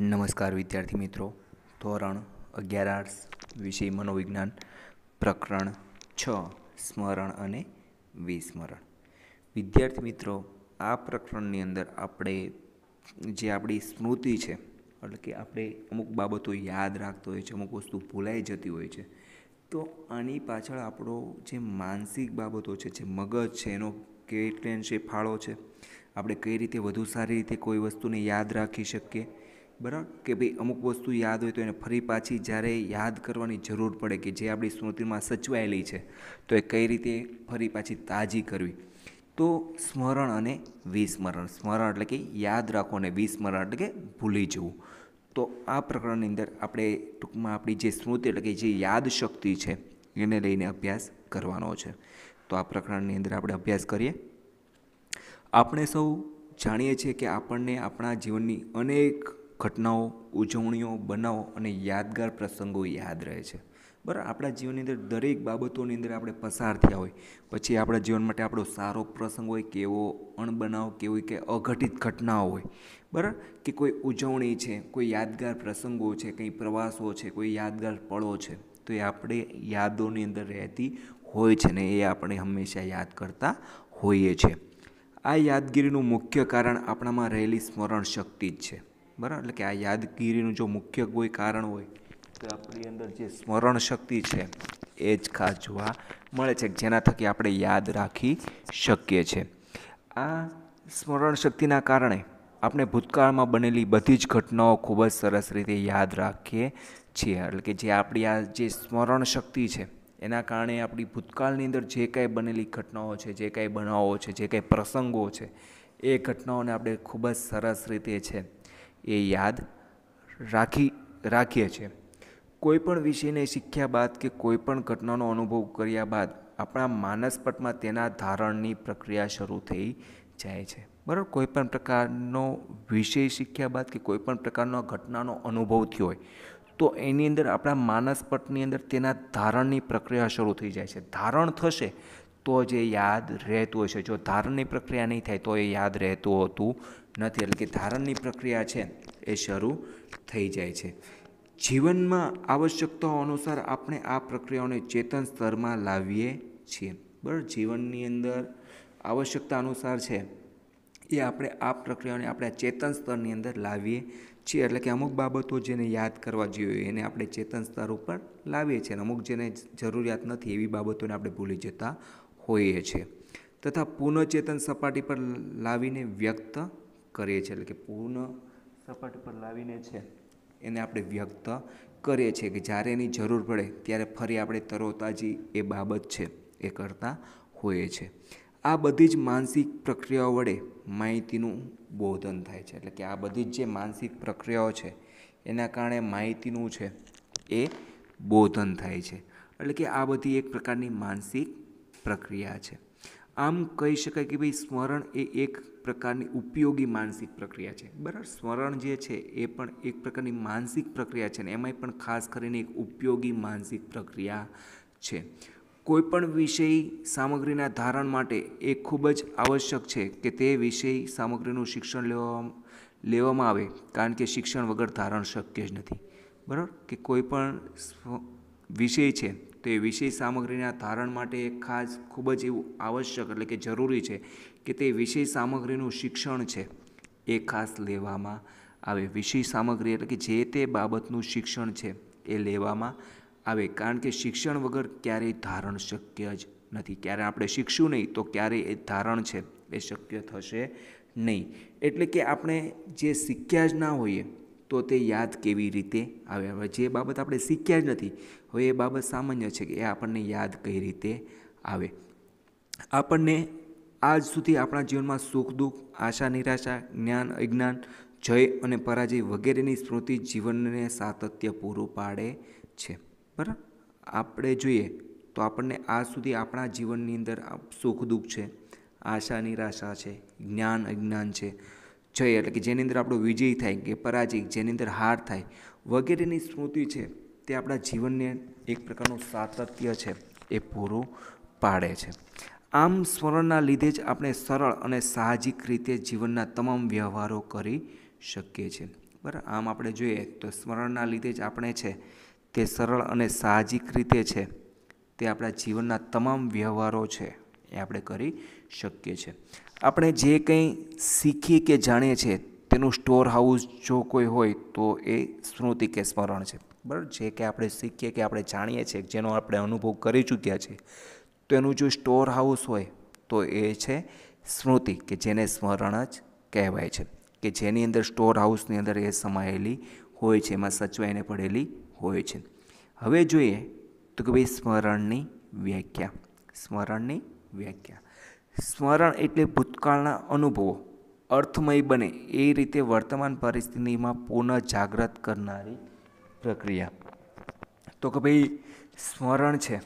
નમસ્કાર વિદ્યાર્થી મિત્રો ધોરણ અગિયાર આર્ટ્સ વિષય મનોવિજ્ઞાન પ્રકરણ છ સ્મરણ અને વિસ્મરણ વિદ્યાર્થી મિત્રો આ પ્રકરણની અંદર આપણે જે આપણી સ્મૃતિ છે એટલે કે આપણે અમુક બાબતો યાદ રાખતો હોય છે અમુક વસ્તુ ભૂલાઈ જતી હોય છે તો આની પાછળ આપણો જે માનસિક બાબતો છે જે મગજ છે એનો કેટલે અંશે ફાળો છે આપણે કઈ રીતે વધુ સારી રીતે કોઈ વસ્તુને યાદ રાખી શકીએ બરાબર કે ભાઈ અમુક વસ્તુ યાદ હોય તો એને ફરી પાછી જ્યારે યાદ કરવાની જરૂર પડે કે જે આપણી સ્મૃતિમાં સચવાયેલી છે તો એ કઈ રીતે ફરી પાછી તાજી કરવી તો સ્મરણ અને વિસ્મરણ સ્મરણ એટલે કે યાદ રાખો અને વિસ્મરણ એટલે કે ભૂલી જવું તો આ પ્રકરણની અંદર આપણે ટૂંકમાં આપણી જે સ્મૃતિ એટલે કે જે યાદશક્તિ છે એને લઈને અભ્યાસ કરવાનો છે તો આ પ્રકરણની અંદર આપણે અભ્યાસ કરીએ આપણે સૌ જાણીએ છીએ કે આપણને આપણા જીવનની અનેક ઘટનાઓ ઉજવણીઓ બનાવો અને યાદગાર પ્રસંગો યાદ રહે છે બરાબર આપણા જીવનની અંદર દરેક બાબતોની અંદર આપણે પસાર થયા હોય પછી આપણા જીવન માટે આપણો સારો પ્રસંગ હોય કેવો અણબનાવ કે એવી કે અઘટિત ઘટનાઓ હોય બરાબર કે કોઈ ઉજવણી છે કોઈ યાદગાર પ્રસંગો છે કંઈ પ્રવાસો છે કોઈ યાદગાર પળો છે તો એ આપણે યાદોની અંદર રહેતી હોય છે ને એ આપણે હંમેશા યાદ કરતા હોઈએ છીએ આ યાદગીરીનું મુખ્ય કારણ આપણામાં રહેલી સ્મરણ શક્તિ જ છે બરાબર એટલે કે આ યાદગીરીનું જો મુખ્ય કોઈ કારણ હોય તો આપણી અંદર જે સ્મરણ શક્તિ છે એ જ ખાસ જોવા મળે છે જેના થકી આપણે યાદ રાખી શકીએ છીએ આ સ્મરણ શક્તિના કારણે આપણે ભૂતકાળમાં બનેલી બધી જ ઘટનાઓ ખૂબ જ સરસ રીતે યાદ રાખીએ છીએ એટલે કે જે આપણી આ જે સ્મરણ શક્તિ છે એના કારણે આપણી ભૂતકાળની અંદર જે કાંઈ બનેલી ઘટનાઓ છે જે કાંઈ બનાવો છે જે કાંઈ પ્રસંગો છે એ ઘટનાઓને આપણે ખૂબ જ સરસ રીતે છે એ યાદ રાખી રાખીએ છીએ કોઈપણ વિષયને શીખ્યા બાદ કે કોઈપણ ઘટનાનો અનુભવ કર્યા બાદ આપણા માનસપટમાં તેના ધારણની પ્રક્રિયા શરૂ થઈ જાય છે બરાબર કોઈપણ પ્રકારનો વિષય શીખ્યા બાદ કે કોઈપણ પ્રકારનો ઘટનાનો અનુભવ થયો હોય તો એની અંદર આપણા માનસપટની અંદર તેના ધારણની પ્રક્રિયા શરૂ થઈ જાય છે ધારણ થશે તો જ એ યાદ રહેતું હોય છે જો ધારણની પ્રક્રિયા નહીં થાય તો એ યાદ રહેતું હોતું નથી એટલે કે ધારણની પ્રક્રિયા છે એ શરૂ થઈ જાય છે જીવનમાં આવશ્યકતાઓ અનુસાર આપણે આ પ્રક્રિયાઓને ચેતન સ્તરમાં લાવીએ છીએ બરાબર જીવનની અંદર આવશ્યકતા અનુસાર છે એ આપણે આ પ્રક્રિયાઓને આપણે ચેતન સ્તરની અંદર લાવીએ છીએ એટલે કે અમુક બાબતો જેને યાદ કરવા જોઈએ એને આપણે ચેતન સ્તર ઉપર લાવીએ છીએ અને અમુક જેને જરૂરિયાત નથી એવી બાબતોને આપણે ભૂલી જતા હોઈએ છીએ તથા પુનઃચેતન સપાટી પર લાવીને વ્યક્ત કરીએ છીએ એટલે કે પૂર્ણ સપાટી પર લાવીને છે એને આપણે વ્યક્ત કરીએ છીએ કે જ્યારે એની જરૂર પડે ત્યારે ફરી આપણે તરોતાજી એ બાબત છે એ કરતા હોઈએ છીએ આ બધી જ માનસિક પ્રક્રિયાઓ વડે માહિતીનું બોધન થાય છે એટલે કે આ બધી જ જે માનસિક પ્રક્રિયાઓ છે એના કારણે માહિતીનું છે એ બોધન થાય છે એટલે કે આ બધી એક પ્રકારની માનસિક પ્રક્રિયા છે આમ કહી શકાય કે ભાઈ સ્મરણ એ એક પ્રકારની ઉપયોગી માનસિક પ્રક્રિયા છે બરાબર સ્મરણ જે છે એ પણ એક પ્રકારની માનસિક પ્રક્રિયા છે ને એમાંય પણ ખાસ કરીને એક ઉપયોગી માનસિક પ્રક્રિયા છે કોઈપણ વિષય સામગ્રીના ધારણ માટે એ ખૂબ જ આવશ્યક છે કે તે વિષય સામગ્રીનું શિક્ષણ લેવા લેવામાં આવે કારણ કે શિક્ષણ વગર ધારણ શક્ય જ નથી બરાબર કે કોઈપણ વિષય છે તો એ વિષય સામગ્રીના ધારણ માટે ખાસ ખૂબ જ એવું આવશ્યક એટલે કે જરૂરી છે કે તે વિષય સામગ્રીનું શિક્ષણ છે એ ખાસ લેવામાં આવે વિષય સામગ્રી એટલે કે જે તે બાબતનું શિક્ષણ છે એ લેવામાં આવે કારણ કે શિક્ષણ વગર ક્યારેય ધારણ શક્ય જ નથી ક્યારે આપણે શીખશું નહીં તો ક્યારે એ ધારણ છે એ શક્ય થશે નહીં એટલે કે આપણે જે શીખ્યા જ ના હોઈએ તો તે યાદ કેવી રીતે આવે હવે જે બાબત આપણે શીખ્યા જ નથી હવે એ બાબત સામાન્ય છે કે એ આપણને યાદ કઈ રીતે આવે આપણને આજ સુધી આપણા જીવનમાં સુખ દુઃખ આશા નિરાશા જ્ઞાન અજ્ઞાન જય અને પરાજય વગેરેની સ્મૃતિ જીવનને સાતત્ય પૂરું પાડે છે બરાબર આપણે જોઈએ તો આપણને આજ સુધી આપણા જીવનની અંદર સુખ દુઃખ છે આશા નિરાશા છે જ્ઞાન અજ્ઞાન છે જય એટલે કે જેની અંદર આપણો વિજય થાય કે પરાજય જેની અંદર હાર થાય વગેરેની સ્મૃતિ છે તે આપણા જીવનને એક પ્રકારનું સાતત્ય છે એ પૂરું પાડે છે આમ સ્મરણના લીધે જ આપણે સરળ અને સાહજિક રીતે જીવનના તમામ વ્યવહારો કરી શકીએ છીએ બરાબર આમ આપણે જોઈએ તો સ્મરણના લીધે જ આપણે છે તે સરળ અને સાહજિક રીતે છે તે આપણા જીવનના તમામ વ્યવહારો છે એ આપણે કરી શકીએ છીએ આપણે જે કંઈ શીખી કે જાણીએ છીએ તેનું સ્ટોર હાઉસ જો કોઈ હોય તો એ સ્મૃતિ કે સ્મરણ છે બરાબર જે કે આપણે શીખીએ કે આપણે જાણીએ છીએ જેનો આપણે અનુભવ કરી ચૂક્યા છીએ તો એનું જો સ્ટોર હાઉસ હોય તો એ છે સ્મૃતિ કે જેને સ્મરણ જ કહેવાય છે કે જેની અંદર સ્ટોર હાઉસની અંદર એ સમાયેલી હોય છે એમાં સચવાઈને પડેલી હોય છે હવે જોઈએ તો કે ભાઈ સ્મરણની વ્યાખ્યા સ્મરણની વ્યાખ્યા સ્મરણ એટલે ભૂતકાળના અનુભવો અર્થમય બને એ રીતે વર્તમાન પરિસ્થિતિમાં પુનઃ જાગૃત કરનારી પ્રક્રિયા તો કે ભાઈ સ્મરણ છે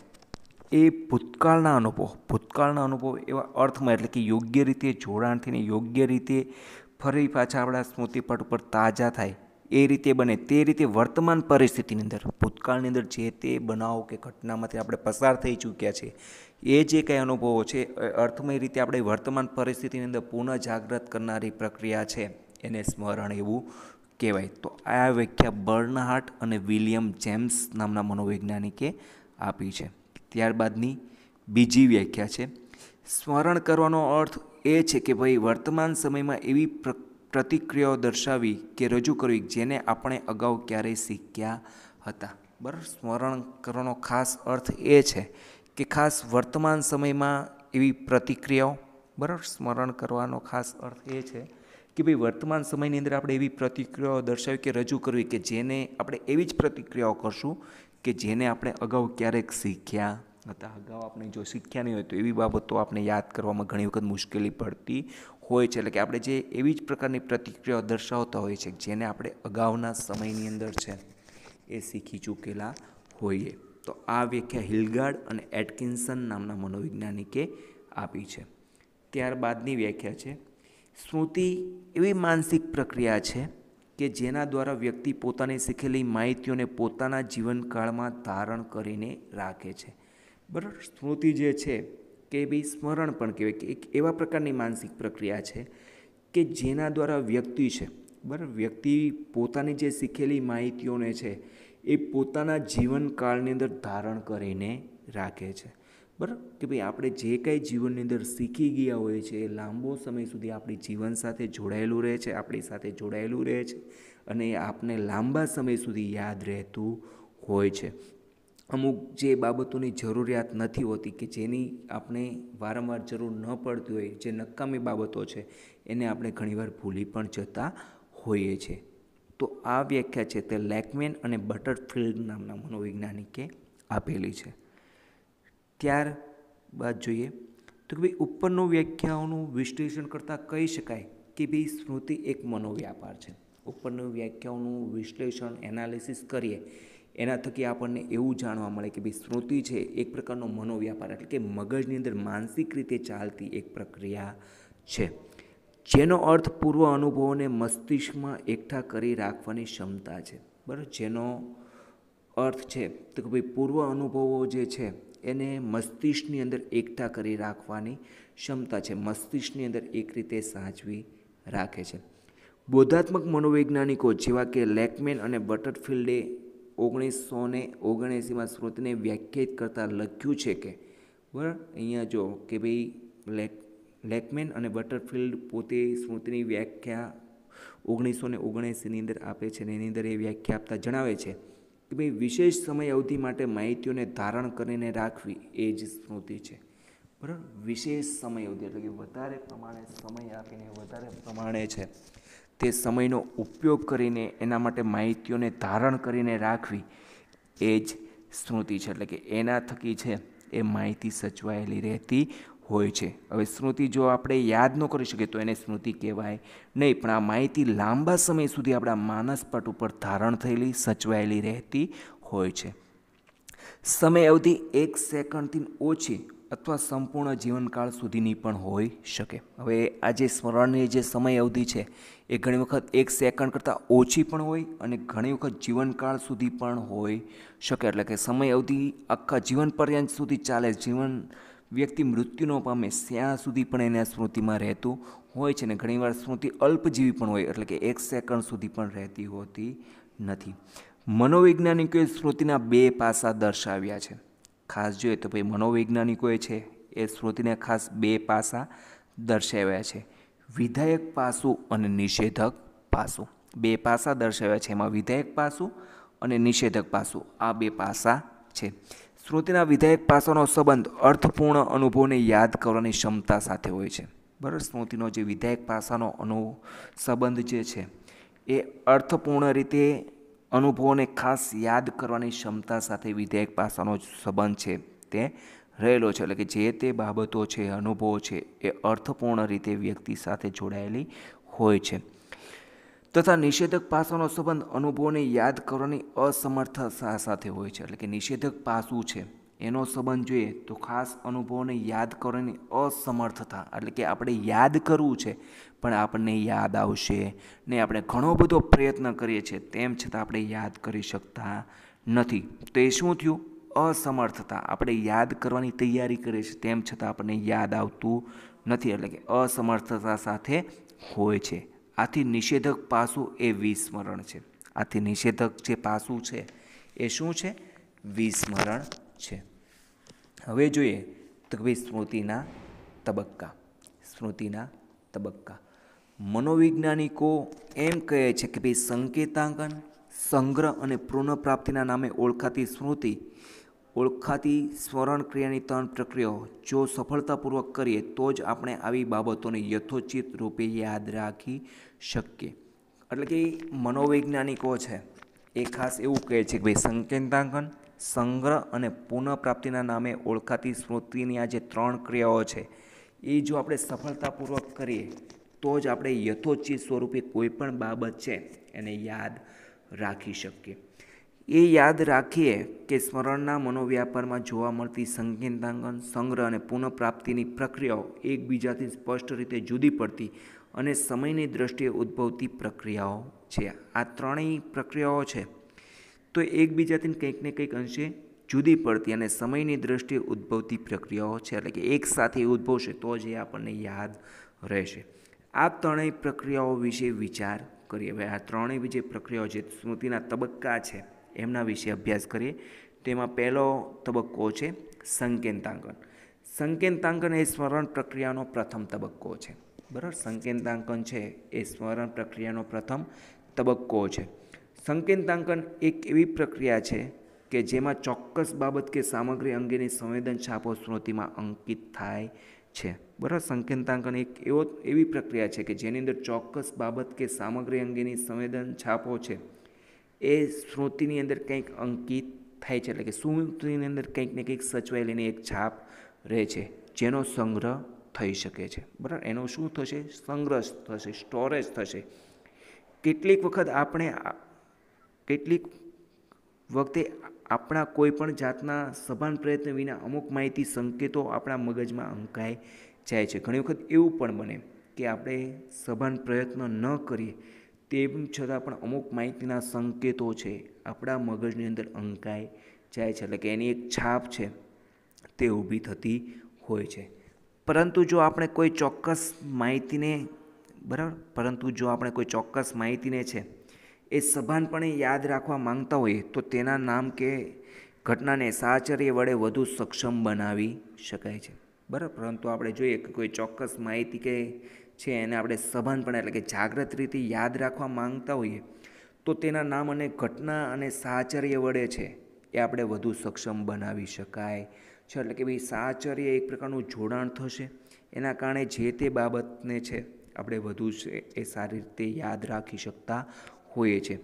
એ ભૂતકાળના અનુભવ ભૂતકાળના અનુભવ એવા અર્થમાં એટલે કે યોગ્ય રીતે જોડાણથી ને યોગ્ય રીતે ફરી પાછા આપણા સ્મૃતિપટ ઉપર તાજા થાય એ રીતે બને તે રીતે વર્તમાન પરિસ્થિતિની અંદર ભૂતકાળની અંદર જે તે બનાવો કે ઘટનામાંથી આપણે પસાર થઈ ચૂક્યા છે એ જે કંઈ અનુભવો છે અર્થમય રીતે આપણે વર્તમાન પરિસ્થિતિની અંદર પુનઃ જાગૃત કરનારી પ્રક્રિયા છે એને સ્મરણ એવું કહેવાય તો આ વ્યાખ્યા બર્નહાર્ટ અને વિલિયમ જેમ્સ નામના મનોવૈજ્ઞાનિકે આપી છે ત્યારબાદની બીજી વ્યાખ્યા છે સ્મરણ કરવાનો અર્થ એ છે કે ભાઈ વર્તમાન સમયમાં એવી પ્રક પ્રતિક્રિયાઓ દર્શાવી કે રજૂ કરવી જેને આપણે અગાઉ ક્યારેય શીખ્યા હતા બરાબર સ્મરણ કરવાનો ખાસ અર્થ એ છે કે ખાસ વર્તમાન સમયમાં એવી પ્રતિક્રિયાઓ બરાબર સ્મરણ કરવાનો ખાસ અર્થ એ છે કે ભાઈ વર્તમાન સમયની અંદર આપણે એવી પ્રતિક્રિયાઓ દર્શાવી કે રજૂ કરવી કે જેને આપણે એવી જ પ્રતિક્રિયાઓ કરશું કે જેને આપણે અગાઉ ક્યારેક શીખ્યા હતા અગાઉ આપણે જો શીખ્યા નહીં હોય તો એવી બાબતો આપણે યાદ કરવામાં ઘણી વખત મુશ્કેલી પડતી હોય છે એટલે કે આપણે જે એવી જ પ્રકારની પ્રતિક્રિયાઓ દર્શાવતા હોય છે જેને આપણે અગાઉના સમયની અંદર છે એ શીખી ચૂકેલા હોઈએ તો આ વ્યાખ્યા હિલગાર્ડ અને એટકિન્સન નામના મનોવૈજ્ઞાનિકે આપી છે ત્યારબાદની વ્યાખ્યા છે સ્મૃતિ એવી માનસિક પ્રક્રિયા છે કે જેના દ્વારા વ્યક્તિ પોતાની શીખેલી માહિતીઓને પોતાના જીવનકાળમાં ધારણ કરીને રાખે છે બરાબર સ્મૃતિ જે છે કે ભાઈ સ્મરણ પણ કહેવાય કે એક એવા પ્રકારની માનસિક પ્રક્રિયા છે કે જેના દ્વારા વ્યક્તિ છે બરાબર વ્યક્તિ પોતાની જે શીખેલી માહિતીઓને છે એ પોતાના જીવનકાળની અંદર ધારણ કરીને રાખે છે બરાબર કે ભાઈ આપણે જે કાંઈ જીવનની અંદર શીખી ગયા હોઈએ છે એ લાંબો સમય સુધી આપણી જીવન સાથે જોડાયેલું રહે છે આપણી સાથે જોડાયેલું રહે છે અને એ આપને લાંબા સમય સુધી યાદ રહેતું હોય છે અમુક જે બાબતોની જરૂરિયાત નથી હોતી કે જેની આપણે વારંવાર જરૂર ન પડતી હોય જે નકામી બાબતો છે એને આપણે ઘણીવાર ભૂલી પણ જતા હોઈએ છીએ તો આ વ્યાખ્યા છે તે લેકમેન અને બટરફિલ્ડ નામના મનોવૈજ્ઞાનિકે આપેલી છે ત્યાર બાદ જોઈએ તો કે ભાઈ ઉપરનું વ્યાખ્યાઓનું વિશ્લેષણ કરતાં કહી શકાય કે ભાઈ સ્મૃતિ એક મનોવ્યાપાર છે ઉપરનું વ્યાખ્યાઓનું વિશ્લેષણ એનાલિસિસ કરીએ એના થકી આપણને એવું જાણવા મળે કે ભાઈ સ્મૃતિ છે એક પ્રકારનો મનોવ્યાપાર એટલે કે મગજની અંદર માનસિક રીતે ચાલતી એક પ્રક્રિયા છે જેનો અર્થ પૂર્વ અનુભવોને મસ્તિષ્કમાં એકઠા કરી રાખવાની ક્ષમતા છે બરાબર જેનો અર્થ છે તો કે ભાઈ પૂર્વ અનુભવો જે છે એને મસ્તિષ્કની અંદર એકઠા કરી રાખવાની ક્ષમતા છે મસ્તિષ્કની અંદર એક રીતે સાચવી રાખે છે બોધાત્મક મનોવૈજ્ઞાનિકો જેવા કે લેકમેન અને બટરફિલ્ડે ઓગણીસો ને ઓગણએંસીમાં સ્મૃતિને વ્યાખ્યાયિત કરતાં લખ્યું છે કે બરાબર અહીંયા જો કે ભાઈ લેક લેકમેન અને બટરફિલ્ડ પોતે સ્મૃતિની વ્યાખ્યા ઓગણીસો ને ઓગણએંસીની અંદર આપે છે અને એની અંદર એ વ્યાખ્યા આપતા જણાવે છે કે ભાઈ વિશેષ સમય અવધિ માટે માહિતીઓને ધારણ કરીને રાખવી એ જ સ્મૃતિ છે બરાબર વિશેષ સમય અવધિ એટલે કે વધારે પ્રમાણે સમય આપીને વધારે પ્રમાણે છે તે સમયનો ઉપયોગ કરીને એના માટે માહિતીઓને ધારણ કરીને રાખવી એ જ સ્મૃતિ છે એટલે કે એના થકી છે એ માહિતી સચવાયેલી રહેતી હોય છે હવે સ્મૃતિ જો આપણે યાદ ન કરી શકીએ તો એને સ્મૃતિ કહેવાય નહીં પણ આ માહિતી લાંબા સમય સુધી આપણા માનસપટ ઉપર ધારણ થયેલી સચવાયેલી રહેતી હોય છે સમય અવધિ એક સેકન્ડથી ઓછી અથવા સંપૂર્ણ જીવનકાળ સુધીની પણ હોઈ શકે હવે આજે સ્મરણની જે સમય અવધિ છે એ ઘણી વખત એક સેકન્ડ કરતાં ઓછી પણ હોય અને ઘણી વખત જીવનકાળ સુધી પણ હોઈ શકે એટલે કે સમય અવધિ આખા જીવન પર્યંત સુધી ચાલે જીવન વ્યક્તિ મૃત્યુનો પામે ત્યાં સુધી પણ એના સ્મૃતિમાં રહેતું હોય છે અને ઘણીવાર સ્મૃતિ અલ્પજીવી પણ હોય એટલે કે એક સેકન્ડ સુધી પણ રહેતી હોતી નથી મનોવૈજ્ઞાનિકોએ સ્મૃતિના બે પાસા દર્શાવ્યા છે ખાસ જોઈએ તો ભાઈ મનોવૈજ્ઞાનિકોએ છે એ સ્મૃતિને ખાસ બે પાસા દર્શાવ્યા છે વિધાયક પાસું અને નિષેધક પાસું બે પાસા દર્શાવ્યા છે એમાં વિધાયક પાસું અને નિષેધક પાસું આ બે પાસા છે સ્મૃતિના વિધાયક પાસાનો સંબંધ અર્થપૂર્ણ અનુભવને યાદ કરવાની ક્ષમતા સાથે હોય છે બરાબર સ્મૃતિનો જે વિધાયક પાસાનો અનુ સંબંધ જે છે એ અર્થપૂર્ણ રીતે અનુભવોને ખાસ યાદ કરવાની ક્ષમતા સાથે વિધેયક પાસાનો સંબંધ છે તે રહેલો છે એટલે કે જે તે બાબતો છે અનુભવો છે એ અર્થપૂર્ણ રીતે વ્યક્તિ સાથે જોડાયેલી હોય છે તથા નિષેધક પાસાનો સંબંધ અનુભવોને યાદ કરવાની અસમર્થતા સાથે હોય છે એટલે કે નિષેધક પાસું છે એનો સંબંધ જોઈએ તો ખાસ અનુભવોને યાદ કરવાની અસમર્થતા એટલે કે આપણે યાદ કરવું છે પણ આપણને યાદ આવશે ને આપણે ઘણો બધો પ્રયત્ન કરીએ છીએ તેમ છતાં આપણે યાદ કરી શકતા નથી તો એ શું થયું અસમર્થતા આપણે યાદ કરવાની તૈયારી કરીએ છીએ તેમ છતાં આપણને યાદ આવતું નથી એટલે કે અસમર્થતા સાથે હોય છે આથી નિષેધક પાસું એ વિસ્મરણ છે આથી નિષેધક જે પાસું છે એ શું છે વિસ્મરણ છે હવે જોઈએ તો ભાઈ સ્મૃતિના તબક્કા સ્મૃતિના તબક્કા મનોવૈજ્ઞાનિકો એમ કહે છે કે ભાઈ સંકેતાંકન સંગ્રહ અને પુનઃપ્રાપ્તિના નામે ઓળખાતી સ્મૃતિ ઓળખાતી સ્મરણ ક્રિયાની ત્રણ પ્રક્રિયાઓ જો સફળતાપૂર્વક કરીએ તો જ આપણે આવી બાબતોને યથોચિત રૂપે યાદ રાખી શકીએ એટલે કે મનોવૈજ્ઞાનિકો છે એ ખાસ એવું કહે છે કે ભાઈ સંકેતાંકન સંગ્રહ અને પુનઃપ્રાપ્તિના નામે ઓળખાતી સ્મૃતિની આ જે ત્રણ ક્રિયાઓ છે એ જો આપણે સફળતાપૂર્વક કરીએ તો જ આપણે યથોચિત સ્વરૂપે કોઈપણ બાબત છે એને યાદ રાખી શકીએ એ યાદ રાખીએ કે સ્મરણના મનોવ્યાપારમાં જોવા મળતી સંકેતાંકન સંગ્રહ અને પુનઃપ્રાપ્તિની પ્રક્રિયાઓ એકબીજાથી સ્પષ્ટ રીતે જુદી પડતી અને સમયની દ્રષ્ટિએ ઉદ્ભવતી પ્રક્રિયાઓ છે આ ત્રણેય પ્રક્રિયાઓ છે તો એકબીજાથી કંઈક ને કંઈક અંશે જુદી પડતી અને સમયની દૃષ્ટિએ ઉદ્ભવતી પ્રક્રિયાઓ છે એટલે કે એક સાથે ઉદ્ભવશે તો જ એ આપણને યાદ રહેશે આ ત્રણેય પ્રક્રિયાઓ વિશે વિચાર કરીએ હવે આ ત્રણેય બીજી પ્રક્રિયાઓ જે સ્મૃતિના તબક્કા છે એમના વિશે અભ્યાસ કરીએ તેમાં પહેલો તબક્કો છે સંકેતાંકન સંકેતાંકન એ સ્મરણ પ્રક્રિયાનો પ્રથમ તબક્કો છે બરાબર સંકેતાંકન છે એ સ્મરણ પ્રક્રિયાનો પ્રથમ તબક્કો છે સંકેતાંકન એક એવી પ્રક્રિયા છે કે જેમાં ચોક્કસ બાબત કે સામગ્રી અંગેની સંવેદન છાપો સ્મૃતિમાં અંકિત થાય છે બરાબર સંકેતાંકન એક એવો એવી પ્રક્રિયા છે કે જેની અંદર ચોક્કસ બાબત કે સામગ્રી અંગેની સંવેદન છાપો છે એ સ્મૃતિની અંદર કંઈક અંકિત થાય છે એટલે કે સ્મૃતિની અંદર કંઈક ને કંઈક સચવાયેલીને એક છાપ રહે છે જેનો સંગ્રહ થઈ શકે છે બરાબર એનો શું થશે સંગ્રહ થશે સ્ટોરેજ થશે કેટલીક વખત આપણે કેટલીક વખતે આપણા કોઈપણ જાતના સભાન પ્રયત્ન વિના અમુક માહિતી સંકેતો આપણા મગજમાં અંકાય જાય છે ઘણી વખત એવું પણ બને કે આપણે સભાન પ્રયત્ન ન કરીએ તેમ છતાં પણ અમુક માહિતીના સંકેતો છે આપણા મગજની અંદર અંકાઈ જાય છે એટલે કે એની એક છાપ છે તે ઊભી થતી હોય છે પરંતુ જો આપણે કોઈ ચોક્કસ માહિતીને બરાબર પરંતુ જો આપણે કોઈ ચોક્કસ માહિતીને છે એ સભાનપણે યાદ રાખવા માંગતા હોઈએ તો તેના નામ કે ઘટનાને સાહચર્ય વડે વધુ સક્ષમ બનાવી શકાય છે બરાબર પરંતુ આપણે જોઈએ કે કોઈ ચોક્કસ માહિતી કે છે એને આપણે સભાનપણે એટલે કે જાગૃત રીતે યાદ રાખવા માંગતા હોઈએ તો તેના નામ અને ઘટના અને સાહચર્ય વડે છે એ આપણે વધુ સક્ષમ બનાવી શકાય છે એટલે કે ભાઈ સાહચર્ય એક પ્રકારનું જોડાણ થશે એના કારણે જે તે બાબતને છે આપણે વધુ છે એ સારી રીતે યાદ રાખી શકતા હોઈએ છીએ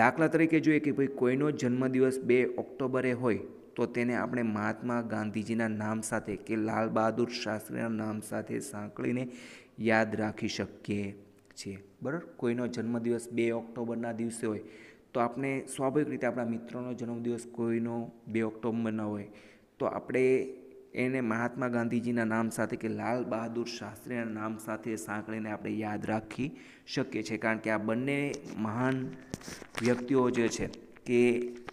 દાખલા તરીકે જોઈએ કે ભાઈ કોઈનો જન્મદિવસ બે ઓક્ટોબરે હોય તો તેને આપણે મહાત્મા ગાંધીજીના નામ સાથે કે લાલ બહાદુર શાસ્ત્રીના નામ સાથે સાંકળીને યાદ રાખી શકીએ છીએ બરાબર કોઈનો જન્મદિવસ બે ઓક્ટોબરના દિવસે હોય તો આપણે સ્વાભાવિક રીતે આપણા મિત્રોનો જન્મદિવસ કોઈનો બે ઓક્ટોબરના હોય તો આપણે એને મહાત્મા ગાંધીજીના નામ સાથે કે લાલ બહાદુર શાસ્ત્રીના નામ સાથે સાંકળીને આપણે યાદ રાખી શકીએ છીએ કારણ કે આ બંને મહાન વ્યક્તિઓ જે છે કે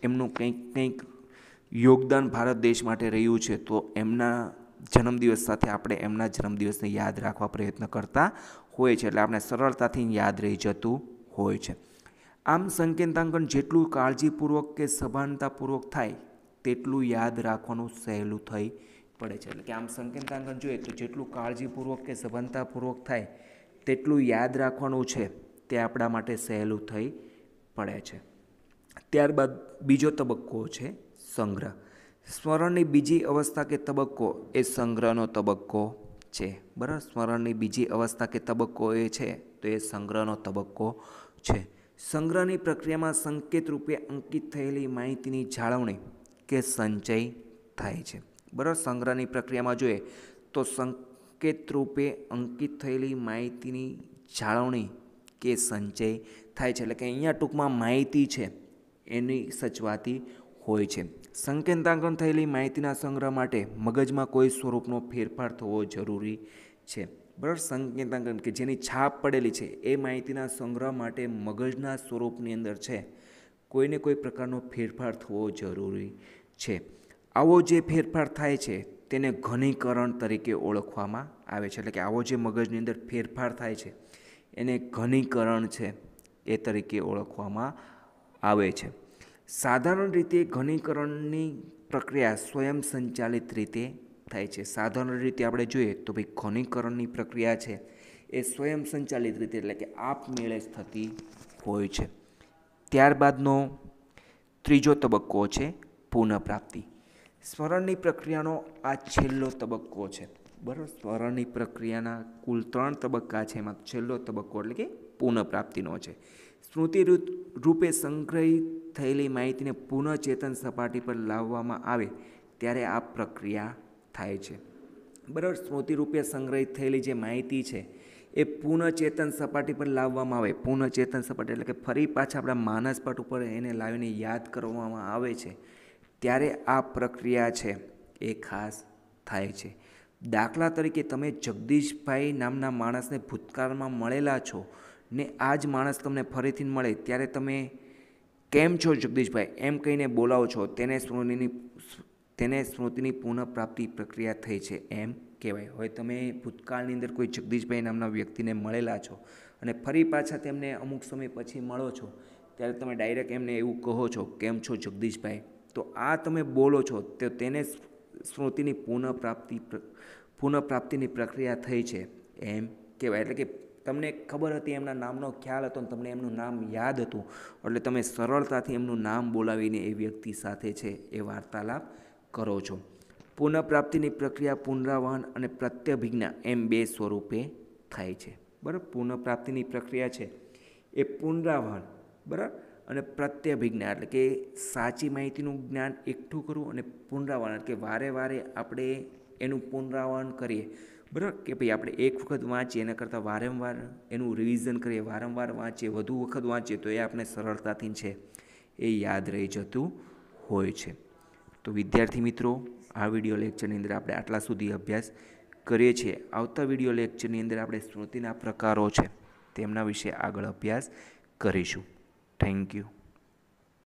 એમનું કંઈક કંઈક યોગદાન ભારત દેશ માટે રહ્યું છે તો એમના જન્મદિવસ સાથે આપણે એમના જન્મદિવસને યાદ રાખવા પ્રયત્ન કરતા હોય છે એટલે આપણે સરળતાથી યાદ રહી જતું હોય છે આમ સંકેતાંકન જેટલું કાળજીપૂર્વક કે સભાનતાપૂર્વક થાય તેટલું યાદ રાખવાનું સહેલું થઈ પડે છે એટલે કે આમ સંકેતાંકન જોઈએ તો જેટલું કાળજીપૂર્વક કે સભાનતાપૂર્વક થાય તેટલું યાદ રાખવાનું છે તે આપણા માટે સહેલું થઈ પડે છે ત્યારબાદ બીજો તબક્કો છે સંગ્રહ સ્મરણની બીજી અવસ્થા કે તબક્કો એ સંગ્રહનો તબક્કો છે બરાબર સ્મરણની બીજી અવસ્થા કે તબક્કો એ છે તો એ સંગ્રહનો તબક્કો છે સંગ્રહની પ્રક્રિયામાં સંકેત રૂપે અંકિત થયેલી માહિતીની જાળવણી કે સંચય થાય છે બરાબર સંગ્રહની પ્રક્રિયામાં જોઈએ તો સંકેત રૂપે અંકિત થયેલી માહિતીની જાળવણી કે સંચય થાય છે એટલે કે અહીંયા ટૂંકમાં માહિતી છે એની સચવાતી હોય છે સંકેતાંકન થયેલી માહિતીના સંગ્રહ માટે મગજમાં કોઈ સ્વરૂપનો ફેરફાર થવો જરૂરી છે બરાબર સંકેતાંકન કે જેની છાપ પડેલી છે એ માહિતીના સંગ્રહ માટે મગજના સ્વરૂપની અંદર છે કોઈને કોઈ પ્રકારનો ફેરફાર થવો જરૂરી છે આવો જે ફેરફાર થાય છે તેને ઘનીકરણ તરીકે ઓળખવામાં આવે છે એટલે કે આવો જે મગજની અંદર ફેરફાર થાય છે એને ઘનીકરણ છે એ તરીકે ઓળખવામાં આવે છે સાધારણ રીતે ઘનીકરણની પ્રક્રિયા સ્વયં સંચાલિત રીતે થાય છે સાધારણ રીતે આપણે જોઈએ તો ભાઈ ઘનીકરણની પ્રક્રિયા છે એ સ્વયં સંચાલિત રીતે એટલે કે આપમેળે જ થતી હોય છે ત્યારબાદનો ત્રીજો તબક્કો છે પુનઃપ્રાપ્તિ સ્મરણની પ્રક્રિયાનો આ છેલ્લો તબક્કો છે બરાબર સ્મરણની પ્રક્રિયાના કુલ ત્રણ તબક્કા છે એમાં છેલ્લો તબક્કો એટલે કે પુનઃપ્રાપ્તિનો છે સ્મૃતિ રૂપે સંગ્રહિત થયેલી માહિતીને પુનઃચેતન સપાટી પર લાવવામાં આવે ત્યારે આ પ્રક્રિયા થાય છે બરાબર સ્મૃતિ રૂપે સંગ્રહિત થયેલી જે માહિતી છે એ પુનઃચેતન સપાટી પર લાવવામાં આવે પુનઃચેતન સપાટી એટલે કે ફરી પાછા આપણા માનસ ઉપર એને લાવીને યાદ કરવામાં આવે છે ત્યારે આ પ્રક્રિયા છે એ ખાસ થાય છે દાખલા તરીકે તમે જગદીશભાઈ નામના માણસને ભૂતકાળમાં મળેલા છો ને આ જ માણસ તમને ફરીથી મળે ત્યારે તમે કેમ છો જગદીશભાઈ એમ કહીને બોલાવો છો તેને સ્મૃતિની તેને સ્મૃતિની પુનઃપ્રાપ્તિ પ્રક્રિયા થઈ છે એમ કહેવાય હવે તમે ભૂતકાળની અંદર કોઈ જગદીશભાઈ નામના વ્યક્તિને મળેલા છો અને ફરી પાછા તેમને અમુક સમય પછી મળો છો ત્યારે તમે ડાયરેક્ટ એમને એવું કહો છો કેમ છો જગદીશભાઈ તો આ તમે બોલો છો તો તેને સ્મૃતિની પુનઃપ્રાપ્તિ પુનઃપ્રાપ્તિની પ્રક્રિયા થઈ છે એમ કહેવાય એટલે કે તમને ખબર હતી એમના નામનો ખ્યાલ હતો અને તમને એમનું નામ યાદ હતું એટલે તમે સરળતાથી એમનું નામ બોલાવીને એ વ્યક્તિ સાથે છે એ વાર્તાલાપ કરો છો પુનઃપ્રાપ્તિની પ્રક્રિયા પુનરાવહન અને પ્રત્યભિજ્ઞા એમ બે સ્વરૂપે થાય છે બરાબર પુનઃપ્રાપ્તિની પ્રક્રિયા છે એ પુનરાવહન બરાબર અને પ્રત્યભિજ્ઞા એટલે કે સાચી માહિતીનું જ્ઞાન એકઠું કરવું અને પુનરાવર્તન કે વારે વારે આપણે એનું પુનરાવર્તન કરીએ બરાબર કે ભાઈ આપણે એક વખત વાંચીએ એના કરતાં વારંવાર એનું રિવિઝન કરીએ વારંવાર વાંચીએ વધુ વખત વાંચીએ તો એ આપણે સરળતાથી છે એ યાદ રહી જતું હોય છે તો વિદ્યાર્થી મિત્રો આ વિડિયો લેક્ચરની અંદર આપણે આટલા સુધી અભ્યાસ કરીએ છીએ આવતા વિડિયો લેક્ચરની અંદર આપણે સ્મૃતિના પ્રકારો છે તેમના વિશે આગળ અભ્યાસ કરીશું Thank you.